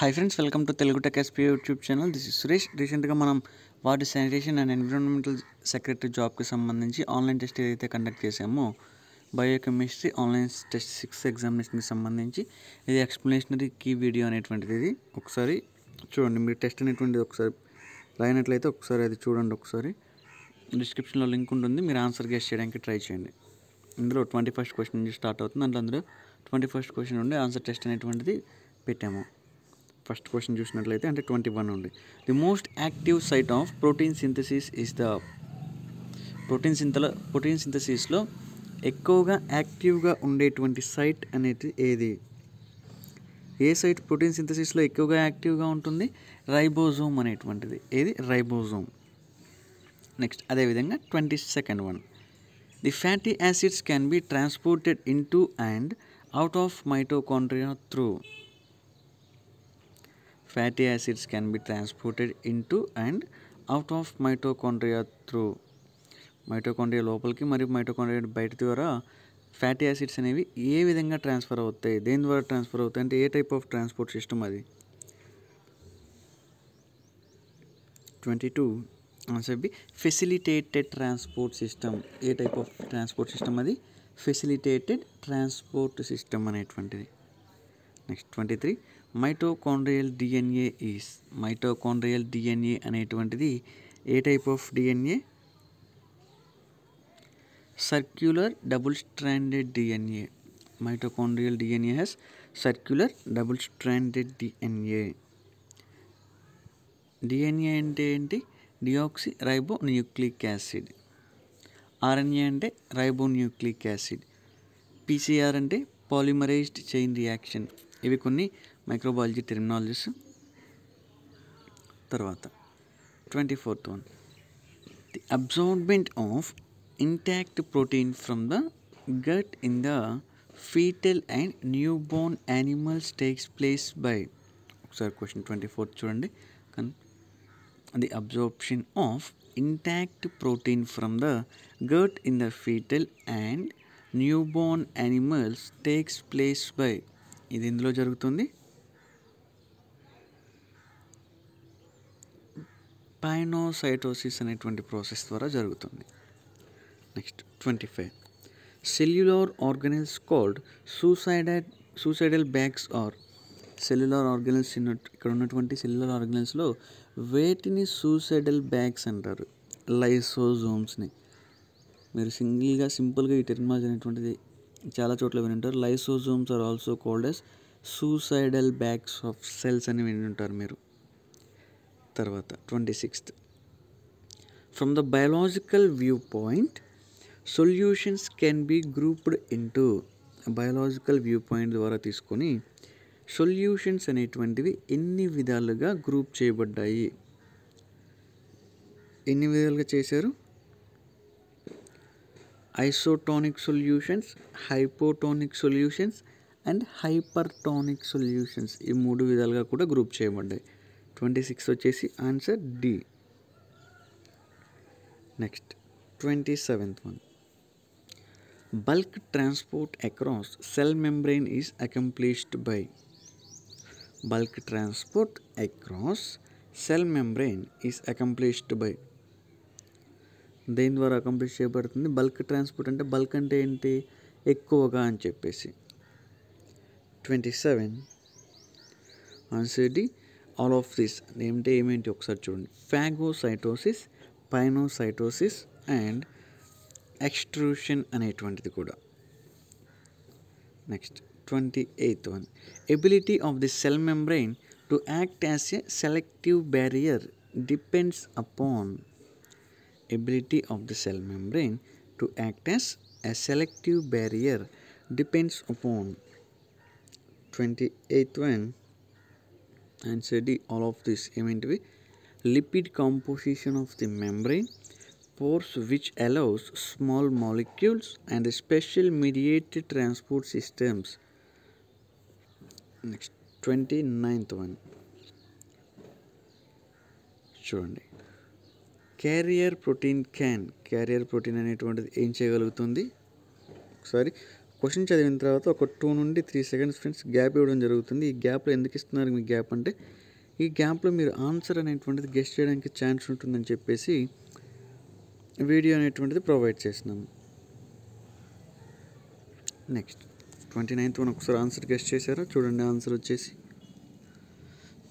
High friends welcome to Telugu tech S P YouTube channel this is Suresh రీసెంట్గా మనం water sanitation and environmental secretary జాబ్కి సంబంధించి online test ఏదైతే conduct చేసామో బయోకెమిస్ట్రీ ఆన్లైన్ టెస్ట్ సిక్స్ ఎగ్జామినేషన్కి సంబంధించి ఇది ఎక్స్ప్లెనేషనరీ కీ వీడియో అనేటువంటిది ఇది ఒకసారి చూడండి మీరు టెస్ట్ అనేటువంటిది ఒకసారి రాయినట్లయితే ఒకసారి అది చూడండి ఒకసారి డిస్క్రిప్షన్లో లింక్ ఉంటుంది మీరు ఆన్సర్ గెస్ట్ చేయడానికి ట్రై చేయండి ఇందులో ట్వంటీ ఫస్ట్ క్వశ్చన్ నుంచి స్టార్ట్ అవుతుంది అందులో అందులో ట్వంటీ ఫస్ట్ క్వశ్చన్ నుండి ఆన్సర్ టెస్ట్ అనేటువంటిది పెట్టాము ఫస్ట్ క్వశ్చన్ చూసినట్లయితే అంటే ట్వంటీ వన్ ఉంది the most active site of protein synthesis is the protein సింథల ప్రోటీన్ సింథసిస్లో ఎక్కువగా యాక్టివ్గా ఉండేటువంటి సైట్ అనేది ఏది ఏ సైట్ ప్రోటీన్ సింథసిస్లో ఎక్కువగా యాక్టివ్గా ఉంటుంది రైబోజోమ్ అనేటువంటిది ఏది రైబోజోమ్ నెక్స్ట్ అదేవిధంగా twenty second one the fatty acids can be transported in and out of mitochondria through fatty acids can be transported into and out of mitochondria through mitochondria లోపలికి మరియు mitochondria బయట ద్వారా fatty acids అనేవి ఏ విధంగా transfer అవుతాయి దేని ద్వారా transfer అవుతాయి అంటే ఏ టైప్ ఆఫ్ ట్రాన్స్పోర్ట్ సిస్టమ్ అది twenty two answer B facilitated transport system ఏ టైప్ ఆఫ్ ట్రాన్స్పోర్ట్ సిస్టమ్ అది ఫెసిలిటేటెడ్ ట్రాన్స్పోర్ట్ సిస్టమ్ అనేటువంటిది next twenty three mitochondrial DNA is mitochondrial DNA అనేటువంటిది ఏ type of DNA circular double stranded DNA mitochondrial DNA has circular double stranded DNA DNA అంటే ఏంటి రైబో nucleic acid RNA అంటే రైబో nucleic acid PCR అంటే polymerized chain reaction ఇవి కొన్ని microbiology terminology. tarvata 24th one the absorption of intact protein from the gut in the fetal and newborn animals takes place by sir question 24th chudandi the absorption of intact protein from the gut in the fetal and newborn animals takes place by ఇది ఇందులో జరుగుతుంది పైనోసైటోసిస్ అనేటువంటి process ద్వారా జరుగుతుంది next twenty five cellular organelles called suicided suicidal bags are cellular organelles ఇక్కడ ఉన్నటువంటి cellular ఆర్గనల్స్లో వేటిని suicidal bags అంటారు లైసోజోమ్స్ని మీరు సింగిల్గా సింపుల్గా ఈ టెర్మాజ్ అనేటువంటిది చాలా చోట్ల వినుంటారు lysosomes are also called S suicidal bags of cells అని విని ఉంటారు మీరు తర్వాత twenty sixth from the biological viewpoint solutions can be grouped into biological viewpoint ద్వారా తీసుకొని సొల్యూషన్స్ అనేటువంటివి ఎన్ని విధాలుగా గ్రూప్ చేయబడ్డాయి ఎన్ని విధాలుగా చేశారు isotonic solutions hypotonic solutions and hypertonic solutions ఈ మూడు విధాలుగా కూడా గ్రూప్ చేయబడ్డాయి ట్వంటీ సిక్స్ వచ్చేసి answer D next twenty seventh one bulk transport across cell membrane is accomplished by bulk transport across cell membrane is accomplished by దేని ద్వారా accomplish చేయబడుతుంది bulk transport అంటే బల్క్ అంటే ఏంటి ఎక్కువగా అని చెప్పేసి twenty seven answer D all of this name event phagocytosis pinocytosis and extrusion and 20 next 28th one ability of the cell membrane to act as a selective barrier depends upon ability of the cell membrane to act as a selective barrier depends upon 28th one and సెడీ all of this ఏమేంటివి lipid composition of the pores which which small molecules and special special transport systems next twenty ninth one చూడండి carrier protein can carrier protein అనేటువంటిది ఏం చేయగలుగుతుంది ఒకసారి question చదివిన తర్వాత ఒక టూ నుండి త్రీ సెకండ్స్ ఫ్రెండ్స్ గ్యాప్ ఇవ్వడం జరుగుతుంది ఈ గ్యాప్లో ఎందుకు ఇస్తున్నారు మీ గ్యాప్ అంటే ఈ గ్యాప్లో మీరు ఆన్సర్ అనేటువంటిది గెస్ట్ చేయడానికి ఛాన్స్ ఉంటుందని చెప్పేసి వీడియో అనేటువంటిది ప్రొవైడ్ చేస్తున్నాము నెక్స్ట్ ట్వంటీ నైన్త్ మనం ఒకసారి ఆన్సర్ గెస్ట్ చేశారా చూడండి ఆన్సర్ వచ్చేసి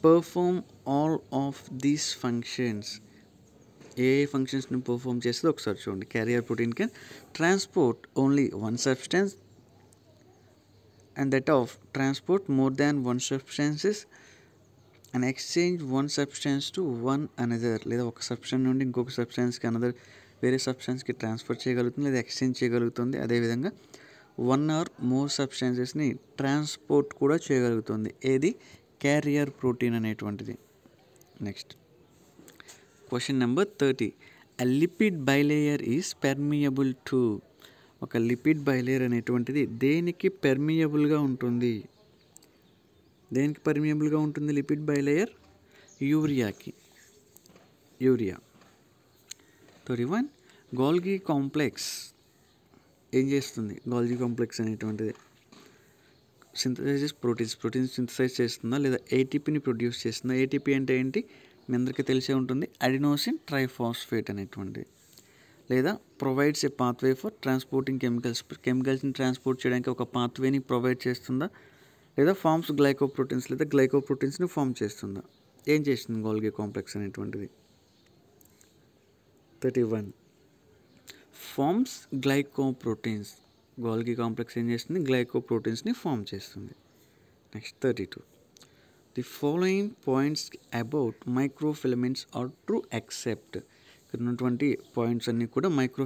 perform all of these functions ఏ ఏ ఫంక్షన్స్ని పర్ఫామ్ చేస్తుంది ఒకసారి చూడండి carrier protein can transport only one substance and that of transport more than one substances and exchange one substance to one another లేదా ఒక సబ్స్టెన్స్ నుండి ఇంకొక సబ్స్టెన్స్కి అనదర్ వేరే సబ్స్టెన్స్కి ట్రాన్స్ఫర్ చేయగలుగుతుంది లేదా ఎక్స్చేంజ్ చేయగలుగుతుంది అదేవిధంగా వన్ ఆర్ మోర్ సబ్స్టెన్సెస్ని ట్రాన్స్పోర్ట్ కూడా చేయగలుగుతుంది ఏది క్యారియర్ ప్రోటీన్ అనేటువంటిది next question number thirty a lipid bilayer is permeable to ఒక లిపిడ్ బయలేర్ అనేటువంటిది దేనికి పెర్మియబుల్గా ఉంటుంది దేనికి పర్మియబుల్గా ఉంటుంది లిపిడ్ బయలేయర్ యూరియాకి urea thirty one Golgi complex ఏం చేస్తుంది గోల్జి కాంప్లెక్స్ అనేటువంటిది సింథసైజెస్ ప్రోటీన్స్ ప్రోటీన్స్ సింథసైజ్ చేస్తుందా లేదా ఏటీపీని ప్రొడ్యూస్ చేస్తుందా ఏటీపీ అంటే ఏంటి మీ అందరికీ తెలిసే ఉంటుంది అడినోసిన్ ట్రైఫాస్ఫేట్ అనేటువంటిది లేదా provides a pathway for transporting chemicals కెమికల్స్ని ట్రాన్స్పోర్ట్ చేయడానికి ఒక పాత్వేని ప్రొవైడ్ చేస్తుందా లేదా ఫామ్స్ గ్లైకోప్రోటీన్స్ లేదా గ్లైకోప్రోటీన్స్ని ఫామ్ చేస్తుందా ఏం చేస్తుంది గోల్గే కాంప్లెక్స్ అనేటువంటిది thirty one forms glycoproteins Golgi complex ఏం చేస్తుంది గ్లైకోప్రోటీన్స్ని ఫామ్ చేస్తుంది next thirty two the following points about microfilaments are true except ఇక్కడ ఉన్నటువంటి పాయింట్స్ అన్నీ కూడా మైక్రో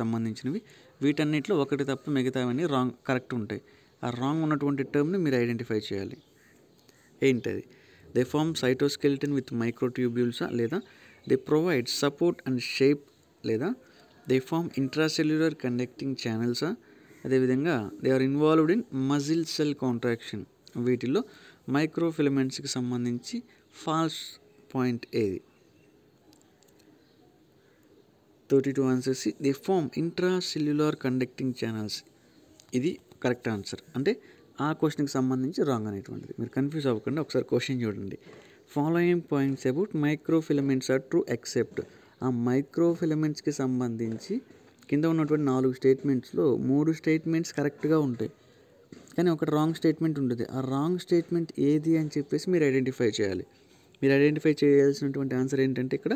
సంబంధించినవి వీటన్నిటిలో ఒకటి తప్ప మిగతావన్నీ రాంగ్ కరెక్ట్ ఉంటాయి ఆ రాంగ్ ఉన్నటువంటి టర్మ్ని మీరు ఐడెంటిఫై చేయాలి ఏంటది దే ఫార్మ్ సైటోస్కెల్టన్ విత్ మైక్రోట్యూబ్యూల్సా లేదా they provide support and shape లేదా దే ఫార్మ్ ఇంట్రాసెల్యులర్ కండక్టింగ్ ఛానల్సా అదేవిధంగా they are involved in muscle cell contraction వీటిల్లో మైక్రోఫిలమెంట్స్కి సంబంధించి ఫాల్స్ పాయింట్ ఏది thirty two answers they form intracellular conducting channels ఇది కరెక్ట్ ఆన్సర్ అంటే ఆ క్వశ్చన్కి సంబంధించి రాంగ్ అనేటువంటిది మీరు కన్ఫ్యూజ్ అవ్వకుండా ఒకసారి క్వశ్చన్ చూడండి following points about microfilaments are true except ఆ మైక్రో ఫిలమెంట్స్కి సంబంధించి కింద ఉన్నటువంటి నాలుగు స్టేట్మెంట్స్లో మూడు స్టేట్మెంట్స్ కరెక్ట్గా ఉంటాయి కానీ ఒకటి రాంగ్ స్టేట్మెంట్ ఉంటుంది ఆ రాంగ్ స్టేట్మెంట్ ఏది అని చెప్పేసి మీరు ఐడెంటిఫై చేయాలి మీరు ఐడెంటిఫై చేయాల్సినటువంటి ఆన్సర్ ఏంటంటే ఇక్కడ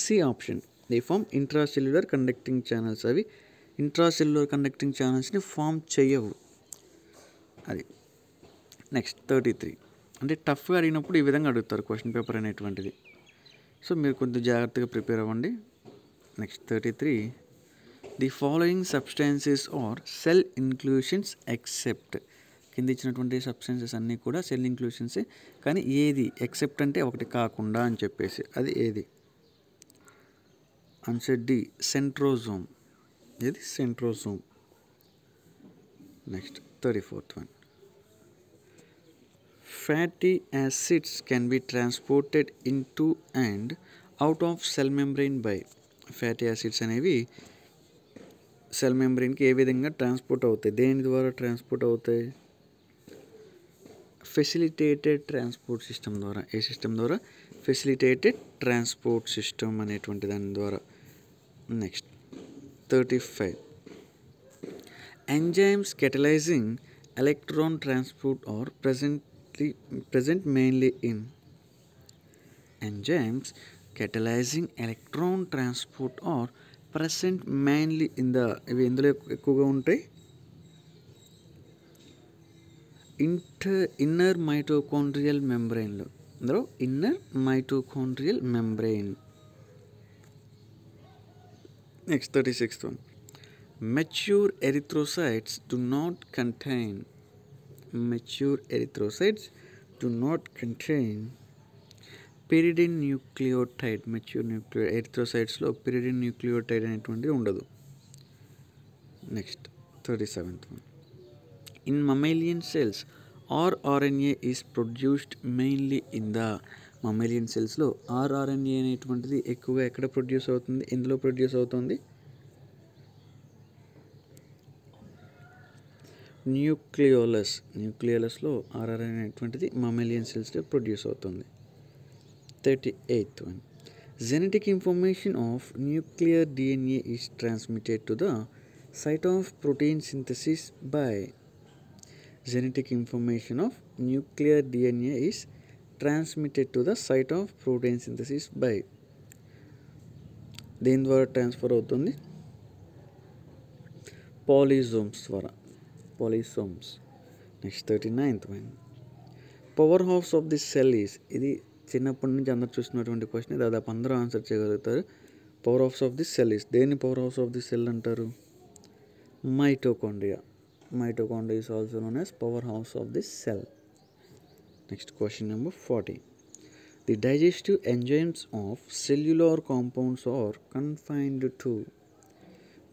C option they form intracellular conducting channels అవి ఇంట్రాసెల్యులర్ కండక్టింగ్ ఛానల్స్ని ఫామ్ చేయవు అది నెక్స్ట్ థర్టీ త్రీ అంటే టఫ్గా అడిగినప్పుడు ఈ విధంగా అడుగుతారు క్వశ్చన్ పేపర్ అనేటువంటిది సో మీరు కొంచెం జాగ్రత్తగా ప్రిపేర్ అవ్వండి next thirty three the following substances are cell inclusions except కింద ఇచ్చినటువంటి సబ్స్టెన్సెస్ అన్నీ కూడా సెల్ ఇన్క్లూషన్సే కానీ ఏది ఎక్సెప్ట్ అంటే ఒకటి కాకుండా అని చెప్పేసి అది ఏది आंसर डी सेंट्रोजोम ये थी centrosome next thirty fourth one fatty acids can be transported into and out of cell membrane by fatty acids అనేవి సెల్ మెంబ్రెయిన్కి ఏ విధంగా ట్రాన్స్పోర్ట్ అవుతాయి దేని ద్వారా ట్రాన్స్పోర్ట్ అవుతాయి ఫెసిలిటేటెడ్ ట్రాన్స్పోర్ట్ సిస్టమ్ ద్వారా ఏ సిస్టమ్ ద్వారా ఫెసిలిటేటెడ్ ట్రాన్స్పోర్ట్ సిస్టమ్ అనేటువంటి దాని ద్వారా Next, 35. Enzymes catalyzing electron transport are presently present mainly in enzymes catalyzing electron transport are present mainly in the ఇవి ఎందులో ఎక్కువగా ఉంటాయి ఇంటర్ ఇన్నర్ మైటోకాండ్రియల్ మెంబ్రెయిన్లో అందులో inner mitochondrial membrane Next, 36th one. Mature erythrocytes do not contain, mature erythrocytes do not contain pyridine nucleotide, mature erythrocytes low pyridine nucleotide and it will be Next, 37th one. In mammalian cells, rRNA is produced mainly in the mammalian సెల్స్లో rRNA అనేటువంటిది ఎక్కువగా ఎక్కడ produce అవుతుంది ఎందులో produce అవుతుంది nucleolus న్యూక్లియోలస్లో rRNA అనేటువంటిది mammalian సెల్స్లో ప్రొడ్యూస్ అవుతుంది thirty eighth one genetic information of nuclear DNA is transmitted to the site of protein synthesis by genetic information of nuclear DNA is transmitted to the site of protein synthesis by దీని ద్వారా transfer అవుతుంది polysomes ద్వారా polysomes next thirty ninth మైన్ power house of the cell is ఇది చిన్నప్పటి నుంచి అందరు చూసినటువంటి క్వశ్చన్ దాదాపు అందరూ ఆన్సర్ చేయగలుగుతారు power house of the cell is దేన్ని power house of the cell అంటారు mitochondria mitochondria is also known as power house of the cell next question number forty the digestive enzymes of cellular compounds are confined to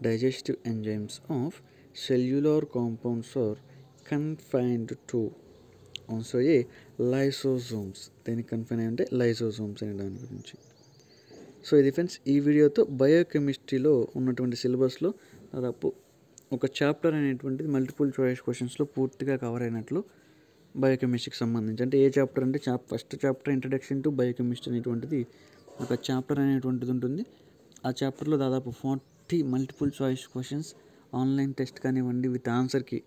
digestive enzymes of cellular compounds are confined to answer A lysosomes దీనికి confine అయ్యి ఉంటే lysosomes అనే దాని గురించి so ఇది friends ఈ వీడియోతో బయోకెమిస్ట్రీలో ఉన్నటువంటి సిలబస్లో దాదాపు ఒక చాప్టర్ అనేటువంటిది మల్టిపుల్ చాయిస్ క్వశ్చన్స్లో పూర్తిగా కవర్ అయినట్లు బయోకెమిస్ట్రీకి సంబంధించి అంటే ఏ చాప్టర్ అంటే chap first chapter introduction to biochemistry అనేటువంటిది ఒక చాప్టర్ అనేటువంటిది ఉంటుంది ఆ చాప్టర్లో దాదాపు forty multiple choice questions online test కానివ్వండి విత్ ఆన్సర్కి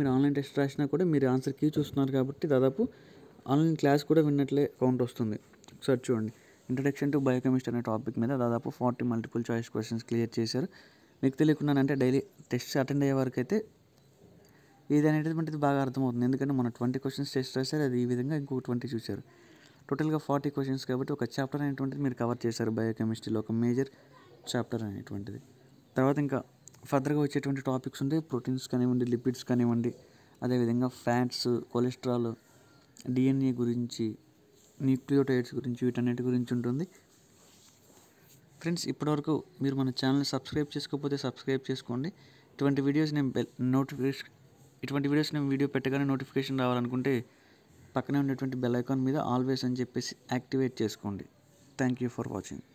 మీరు ఆన్లైన్ టెస్ట్ రాసినా కూడా మీరు ఆన్సర్కి చూస్తున్నారు కాబట్టి దాదాపు ఆన్లైన్ క్లాస్ కూడా విన్నట్లే కౌంట్ వస్తుంది ఒకసారి చూడండి ఇంట్రడక్షన్ టు బయోకెమిస్ట్రీ అనే టాపిక్ మీద దాదాపు forty multiple choice questions clear చేశారు మీకు తెలియకుండా అంటే డైలీ టెస్ట్ అటెండ్ అయ్యే వరకు అయితే ఇది అనేటటువంటిది బాగా అర్థమవుతుంది ఎందుకంటే మన ట్వంటీ క్వశ్చన్స్ టెస్ట్ రాశారు అది ఈ విధంగా ఇంకో ట్వంటీ చూశారు టోటల్గా ఫార్టీ క్వశ్చన్స్ కాబట్టి ఒక చాప్టర్ అనేటువంటిది మీరు కవర్ చేశారు బయోకెమిస్ట్రీలో ఒక మేజర్ చాప్టర్ అనేటువంటిది తర్వాత ఇంకా ఫర్దర్గా వచ్చేటువంటి టాపిక్స్ ఉంటే ప్రోటీన్స్ కానివ్వండి లిపిడ్స్ కానివ్వండి అదేవిధంగా ఫ్యాట్స్ కొలెస్ట్రాల్ డిఎన్ఏ గురించి న్యూక్లియోటైడ్స్ గురించి వీటన్నిటి గురించి ఉంటుంది ఫ్రెండ్స్ ఇప్పటివరకు మీరు మన ఛానల్ సబ్స్క్రైబ్ చేసుకోకపోతే సబ్స్క్రైబ్ చేసుకోండి ఇటువంటి వీడియోస్ నేను బెల్ నోటిఫికేషన్ ఇటువంటి వీడియోస్ నేను వీడియో పెట్టగానే నోటిఫికేషన్ రావాలనుకుంటే పక్కనే ఉండేటువంటి బెల్ ఐకాన్ మీద ఆల్వేస్ అని చెప్పేసి యాక్టివేట్ చేసుకోండి థ్యాంక్ యూ ఫర్ వాచింగ్